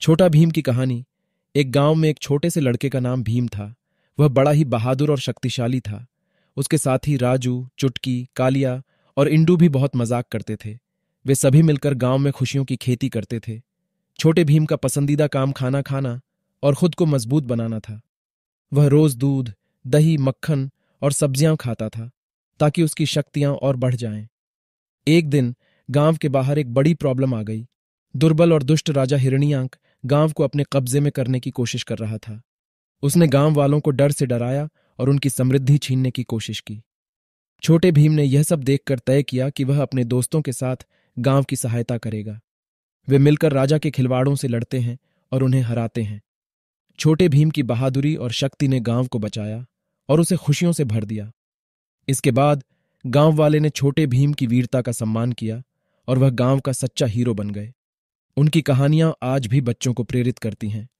छोटा भीम की कहानी एक गांव में एक छोटे से लड़के का नाम भीम था वह बड़ा ही बहादुर और शक्तिशाली था उसके साथ ही राजू चुटकी कालिया और इंडू भी बहुत मजाक करते थे वे सभी मिलकर गांव में खुशियों की खेती करते थे छोटे भीम का पसंदीदा काम खाना खाना और खुद को मजबूत बनाना था वह रोज दूध दही मक्खन और सब्जियां खाता था ताकि उसकी शक्तियां और बढ़ जाएं। एक दिन गांव के बाहर एक बड़ी प्रॉब्लम आ गई दुर्बल और दुष्ट राजा हिरणियांक गांव को अपने कब्जे में करने की कोशिश कर रहा था उसने गांव वालों को डर से डराया और उनकी समृद्धि छीनने की कोशिश की छोटे भीम ने यह सब देखकर तय किया कि वह अपने दोस्तों के साथ गांव की सहायता करेगा वे मिलकर राजा के खिलवाड़ों से लड़ते हैं और उन्हें हराते हैं छोटे भीम की बहादुरी और शक्ति ने गांव को बचाया और उसे खुशियों से भर दिया इसके बाद गांव वाले ने छोटे भीम की वीरता का सम्मान किया और वह गांव का सच्चा हीरो बन गए उनकी कहानियां आज भी बच्चों को प्रेरित करती हैं